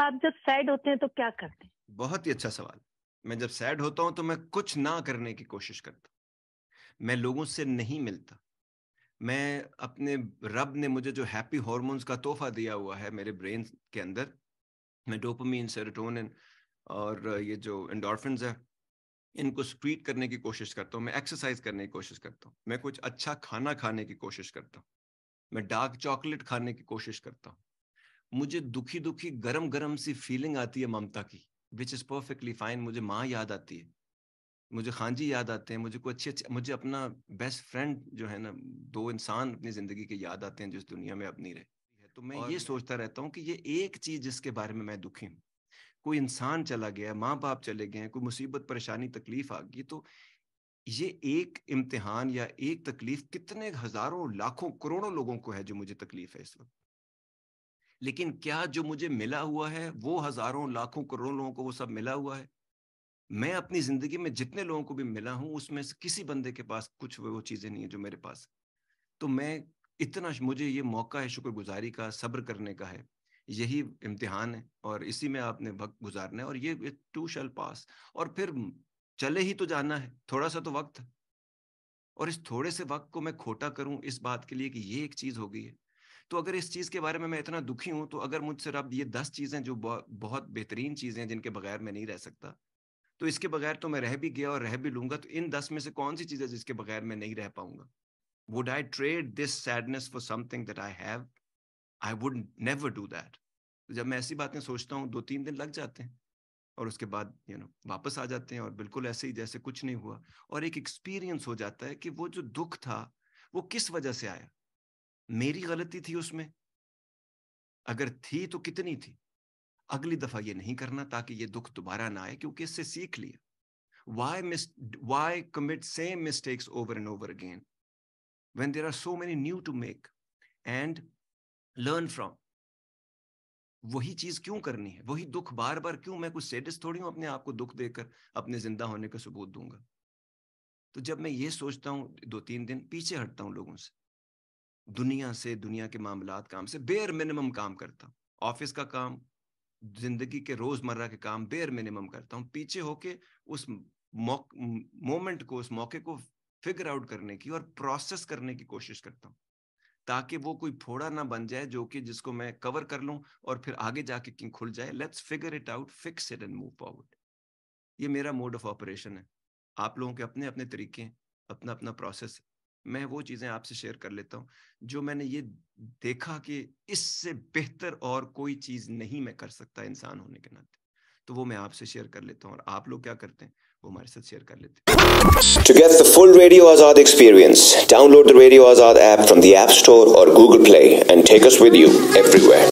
आप जब सैड होते हैं तो क्या करते हैं बहुत ही अच्छा सवाल मैं जब सैड होता हूं तो मैं कुछ ना करने की कोशिश करता मैं लोगों से नहीं मिलता मैं अपने रब ने मुझे जो हैप्पी हॉर्मोन्स का तोहफा दिया हुआ है मेरे ब्रेन के अंदर मैं डोपामीन सेरोटोनिन और ये जो एंडोरफिन है इनको स्प्रीट करने की कोशिश करता हूँ मैं एक्सरसाइज करने की कोशिश करता हूँ मैं कुछ अच्छा खाना खाने की कोशिश करता हूँ मैं डार्क चॉकलेट खाने की कोशिश करता हूँ मुझे दुखी दुखी गरम गरम सी फीलिंग आती है ममता की विच इज परफेक्टली फाइन मुझे माँ याद आती है मुझे खान जी याद आते हैं मुझे कोई अच्छे अच्छे मुझे अपना बेस्ट फ्रेंड जो है ना दो इंसान अपनी जिंदगी के याद आते हैं जिस दुनिया में अब नहीं रहे तो मैं ये सोचता रहता हूँ कि ये एक चीज जिसके बारे में मैं दुखी हूँ कोई इंसान चला गया माँ बाप चले गए कोई मुसीबत परेशानी तकलीफ आ गई तो ये एक इम्तिहान या एक तकलीफ कितने हजारों लाखों करोड़ों लोगों को है जो मुझे तकलीफ है इस वक्त लेकिन क्या जो मुझे मिला हुआ है वो हजारों लाखों करोड़ों लोगों को वो सब मिला हुआ है मैं अपनी जिंदगी में जितने लोगों को भी मिला हूं उसमें से किसी बंदे के पास कुछ वो चीजें नहीं है जो मेरे पास तो मैं इतना मुझे ये मौका है शुक्रगुजारी का सब्र करने का है यही इम्तिहान है और इसी में आपने वक्त गुजारना है और ये टू शल पास और फिर चले ही तो जाना है थोड़ा सा तो वक्त और इस थोड़े से वक्त को मैं खोटा करूं इस बात के लिए कि ये एक चीज हो गई है तो अगर इस चीज़ के बारे में मैं इतना दुखी हूँ तो अगर मुझसे रब ये दस चीज़ें जो बहुत बेहतरीन चीज़ें जिनके बगैर मैं नहीं रह सकता तो इसके बगैर तो मैं रह भी गया और रह भी लूंगा तो इन दस में से कौन सी चीज़ है जिसके बगैर मैं नहीं रह पाऊंगा would I trade this sadness for something that I have I would never do that जब मैं ऐसी बातें सोचता हूँ दो तीन दिन लग जाते हैं और उसके बाद यू you नो know, वापस आ जाते हैं और बिल्कुल ऐसे ही जैसे कुछ नहीं हुआ और एक एक्सपीरियंस हो जाता है कि वो जो दुख था वो किस वजह से आया मेरी गलती थी उसमें अगर थी तो कितनी थी अगली दफा ये नहीं करना ताकि ये दुख दोबारा ना आए क्योंकि इससे सीख लिया why miss why commit same mistakes over and over again when there are so many new to make and learn from वही चीज क्यों करनी है वही दुख बार बार क्यों मैं कुछ सेडिस थोड़ी हूं अपने आप को दुख देकर अपने जिंदा होने का सबूत दूंगा तो जब मैं ये सोचता हूं दो तीन दिन पीछे हटता हूं लोगों से दुनिया से दुनिया के मामला काम से बेर मिनिमम काम करता हूँ ऑफिस का काम जिंदगी के रोजमर्रा के काम बेर मिनिमम करता हूँ पीछे होके उस मोमेंट को उस मौके को फिगर आउट करने की और प्रोसेस करने की कोशिश करता हूँ ताकि वो कोई फोड़ा ना बन जाए जो कि जिसको मैं कवर कर लूं और फिर आगे जाके किंग खुल जाए let's figure it out fix it and move forward ये मेरा मोड ऑफ ऑपरेशन है आप लोगों के अपने अपने तरीके अपना अपना प्रोसेस मैं वो चीजें आपसे शेयर कर लेता हूँ जो मैंने ये देखा कि इससे बेहतर और कोई चीज नहीं मैं कर सकता इंसान होने के नाते तो वो मैं आपसे शेयर कर लेता हूँ और आप लोग क्या करते हैं वो हमारे साथ शेयर कर लेते To get the full Radio Azad experience, download the Radio Azad app from the App Store or Google Play and take us with you everywhere.